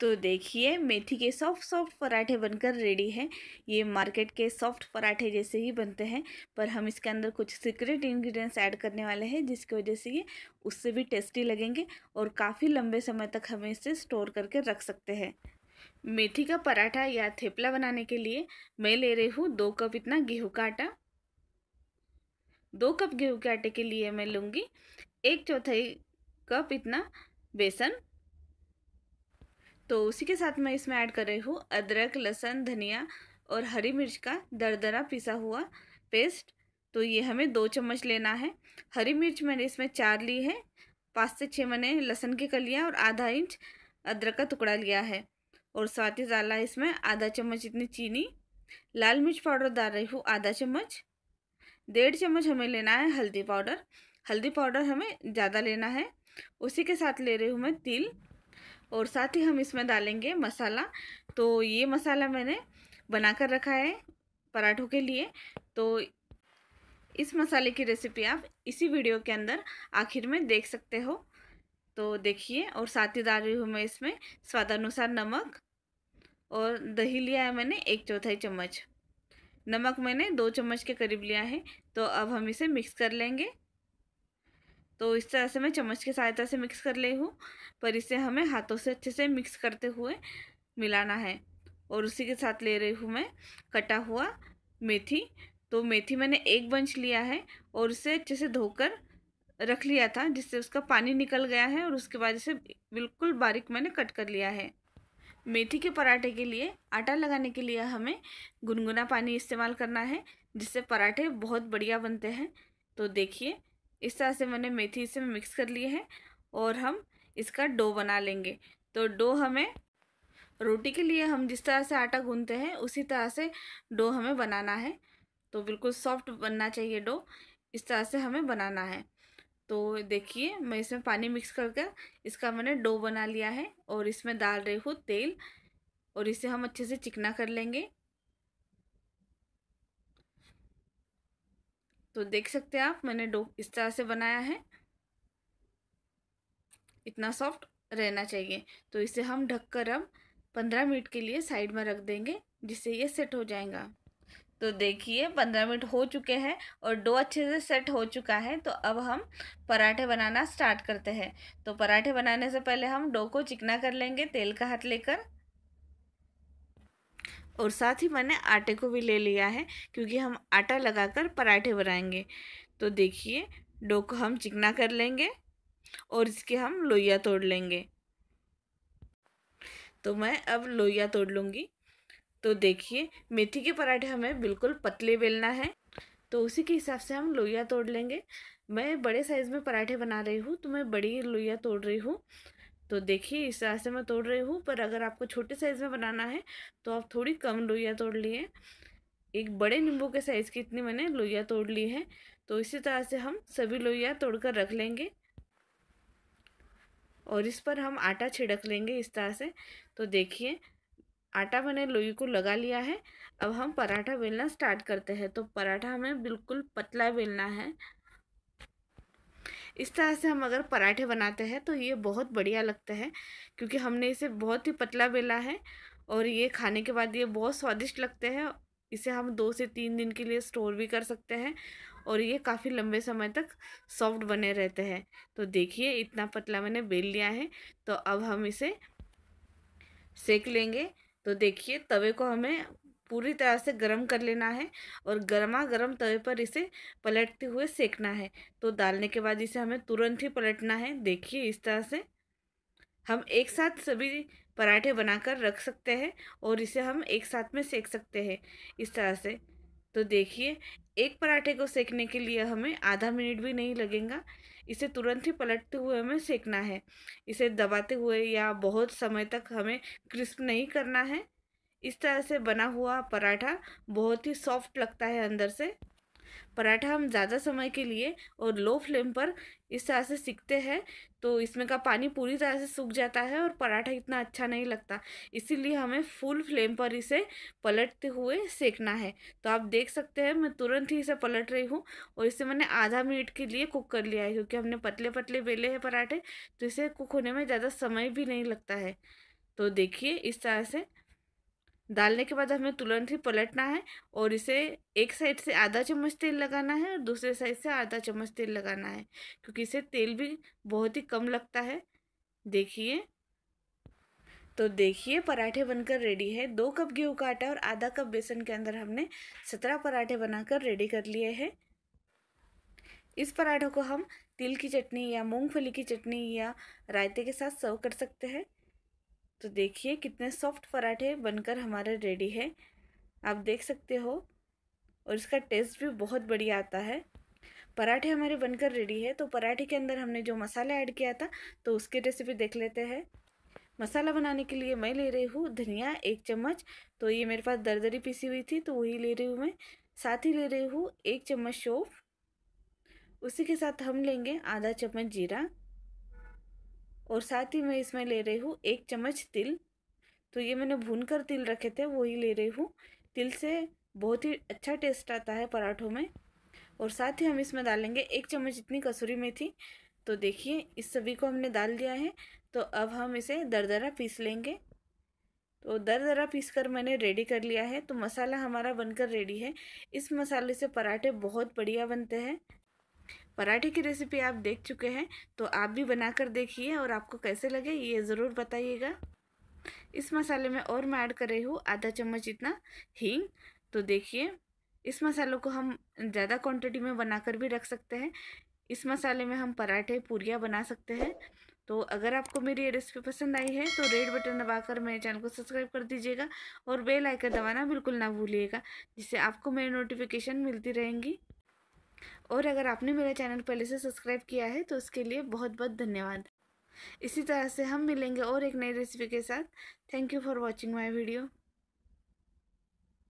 तो देखिए मेथी के सॉफ्ट सॉफ्ट पराठे बनकर रेडी है ये मार्केट के सॉफ्ट पराठे जैसे ही बनते हैं पर हम इसके अंदर कुछ सीक्रेट इंग्रेडिएंट्स ऐड करने वाले हैं जिसकी वजह से ये उससे भी टेस्टी लगेंगे और काफ़ी लंबे समय तक हम इसे स्टोर करके रख सकते हैं मेथी का पराठा या थेपला बनाने के लिए मैं ले रही हूँ दो कप इतना गेहूँ का आटा दो कप गेहूँ के आटे के लिए मैं लूँगी एक चौथाई कप इतना बेसन तो उसी के साथ मैं इसमें ऐड कर रही हूँ अदरक लहसुन धनिया और हरी मिर्च का दरदरा पिसा हुआ पेस्ट तो ये हमें दो चम्मच लेना है हरी मिर्च मैंने इसमें चार ली है पाँच से छः मैंने लहसुन की कलियाँ और आधा इंच अदरक का टुकड़ा लिया है और स्वाति डाला इसमें आधा चम्मच इतनी चीनी लाल मिर्च पाउडर डाल रही हूँ आधा चम्मच डेढ़ चम्मच हमें लेना है हल्दी पाउडर हल्दी पाउडर हमें ज़्यादा लेना है उसी के साथ ले रही हूँ मैं तिल और साथ ही हम इसमें डालेंगे मसाला तो ये मसाला मैंने बना कर रखा है पराठों के लिए तो इस मसाले की रेसिपी आप इसी वीडियो के अंदर आखिर में देख सकते हो तो देखिए और साथ ही डाल रही हूँ मैं इसमें स्वादानुसार नमक और दही लिया है मैंने एक चौथाई चम्मच नमक मैंने दो चम्मच के करीब लिया है तो अब हम इसे मिक्स कर लेंगे तो इस तरह से मैं चम्मच की सहायता से मिक्स कर ली हूँ पर इसे हमें हाथों से अच्छे से मिक्स करते हुए मिलाना है और उसी के साथ ले रही हूँ मैं कटा हुआ मेथी तो मेथी मैंने एक बंच लिया है और उसे अच्छे से धोकर रख लिया था जिससे उसका पानी निकल गया है और उसके बाद इसे बिल्कुल बारीक मैंने कट कर लिया है मेथी के पराठे के लिए आटा लगाने के लिए हमें गुनगुना पानी इस्तेमाल करना है जिससे पराठे बहुत बढ़िया बनते हैं तो देखिए इस तरह से मैंने मेथी इसे मिक्स कर लिए हैं और हम इसका डो बना लेंगे तो डो हमें रोटी के लिए हम जिस तरह से आटा गूंथते हैं उसी तरह से डो हमें बनाना है तो बिल्कुल सॉफ्ट बनना चाहिए डो इस तरह से हमें बनाना है तो देखिए मैं इसमें पानी मिक्स करके इसका मैंने डो बना लिया है और इसमें डाल रही हूँ तेल और इसे हम अच्छे से चिकना कर लेंगे तो देख सकते हैं आप मैंने डो इस तरह से बनाया है इतना सॉफ्ट रहना चाहिए तो इसे हम ढककर अब पंद्रह मिनट के लिए साइड में रख देंगे जिससे ये सेट हो जाएगा तो देखिए पंद्रह मिनट हो चुके हैं और डो अच्छे से सेट हो चुका है तो अब हम पराठे बनाना स्टार्ट करते हैं तो पराठे बनाने से पहले हम डो को चिकना कर लेंगे तेल का हाथ लेकर और साथ ही मैंने आटे को भी ले लिया है क्योंकि हम आटा लगाकर पराठे बनाएंगे तो देखिए डो को हम चिकना कर लेंगे और इसके हम लोइया तोड़ लेंगे तो मैं अब लोइया तोड़ लूँगी तो देखिए मेथी के पराठे हमें बिल्कुल पतले बेलना है तो उसी के हिसाब से हम लोइया तोड़ लेंगे मैं बड़े साइज़ में पराठे बना रही हूँ तो मैं बड़ी लोइया तोड़ रही हूँ तो देखिए इस तरह से मैं तोड़ रही हूँ पर अगर आपको छोटे साइज़ में बनाना है तो आप थोड़ी कम लोहिया तोड़ लिए एक बड़े नींबू के साइज़ की इतनी मैंने लोहिया तोड़ ली है तो इसी तरह से हम सभी लोहिया तोड़ कर रख लेंगे और इस पर हम आटा छिड़क लेंगे इस तरह से तो देखिए आटा मैंने लोई को लगा लिया है अब हम पराठा बेलना स्टार्ट करते हैं तो पराठा हमें बिल्कुल पतला बेलना है इस तरह से हम अगर पराठे बनाते हैं तो ये बहुत बढ़िया लगता है क्योंकि हमने इसे बहुत ही पतला बेला है और ये खाने के बाद ये बहुत स्वादिष्ट लगते हैं इसे हम दो से तीन दिन के लिए स्टोर भी कर सकते हैं और ये काफ़ी लंबे समय तक सॉफ्ट बने रहते हैं तो देखिए इतना पतला मैंने बेल लिया है तो अब हम इसे सेक लेंगे तो देखिए तवे को हमें पूरी तरह से गर्म कर लेना है और गर्मा गर्म तवे पर इसे पलटते हुए सेकना है तो डालने के बाद इसे हमें तुरंत ही पलटना है देखिए इस तरह से हम एक साथ सभी पराठे बनाकर रख सकते हैं और इसे हम एक साथ में सेक सकते हैं इस तरह से तो देखिए एक पराठे को सेकने के लिए हमें आधा मिनट भी नहीं लगेगा इसे तुरंत ही पलटते हुए हमें सेकना है इसे दबाते हुए या बहुत समय तक हमें क्रिस्प नहीं करना है इस तरह से बना हुआ पराठा बहुत ही सॉफ्ट लगता है अंदर से पराठा हम ज़्यादा समय के लिए और लो फ्लेम पर इस तरह से सीखते हैं तो इसमें का पानी पूरी तरह से सूख जाता है और पराठा इतना अच्छा नहीं लगता इसीलिए हमें फुल फ्लेम पर इसे पलटते हुए सेकना है तो आप देख सकते हैं मैं तुरंत ही इसे पलट रही हूँ और इसे मैंने आधा मिनट के लिए कुक कर लिया है क्योंकि हमने पतले पतले बेले हैं पराठे तो इसे कुक होने में ज़्यादा समय भी नहीं लगता है तो देखिए इस तरह से डालने के बाद हमें तुरंत ही पलटना है और इसे एक साइड से आधा चम्मच तेल लगाना है और दूसरे साइड से आधा चम्मच तेल लगाना है क्योंकि इसे तेल भी बहुत ही कम लगता है देखिए तो देखिए पराठे बनकर रेडी है दो कप गेहूं का आटा और आधा कप बेसन के अंदर हमने सत्रह पराठे बनाकर रेडी कर लिए हैं इस पराठों को हम तिल की चटनी या मूंगफली की चटनी या रायते के साथ सर्व कर सकते हैं तो देखिए कितने सॉफ्ट पराठे बनकर हमारे रेडी है आप देख सकते हो और इसका टेस्ट भी बहुत बढ़िया आता है पराठे हमारे बनकर रेडी है तो पराठे के अंदर हमने जो मसाला ऐड किया था तो उसकी रेसिपी देख लेते हैं मसाला बनाने के लिए मैं ले रही हूँ धनिया एक चम्मच तो ये मेरे पास दरदरी पीसी हुई थी तो वही ले रही हूँ मैं साथ ही ले रही हूँ एक चम्मच शोफ उसी के साथ हम लेंगे आधा चम्मच जीरा और साथ ही मैं इसमें ले रही हूँ एक चम्मच तिल तो ये मैंने भून कर तिल रखे थे वही ले रही हूँ तिल से बहुत ही अच्छा टेस्ट आता है पराठों में और साथ ही हम इसमें डालेंगे एक चम्मच इतनी कसूरी मेथी तो देखिए इस सभी को हमने डाल दिया है तो अब हम इसे दरदरा पीस लेंगे तो दरदरा पीस कर मैंने रेडी कर लिया है तो मसाला हमारा बनकर रेडी है इस मसाले से पराठे बहुत बढ़िया बनते हैं पराठे की रेसिपी आप देख चुके हैं तो आप भी बनाकर देखिए और आपको कैसे लगे ये ज़रूर बताइएगा इस मसाले में और मैं ऐड कर रही हूँ आधा चम्मच इतना हींग तो देखिए इस मसालों को हम ज़्यादा क्वांटिटी में बनाकर भी रख सकते हैं इस मसाले में हम पराठे पूरियाँ बना सकते हैं तो अगर आपको मेरी ये रेसिपी पसंद आई है तो रेड बटन दबाकर मेरे चैनल को सब्सक्राइब कर दीजिएगा और बेल आइकन दबाना बिल्कुल ना भूलिएगा जिससे आपको मेरी नोटिफिकेशन मिलती रहेंगी और अगर आपने मेरा चैनल पहले से सब्सक्राइब किया है तो उसके लिए बहुत बहुत धन्यवाद इसी तरह से हम मिलेंगे और एक नई रेसिपी के साथ thank you for watching my video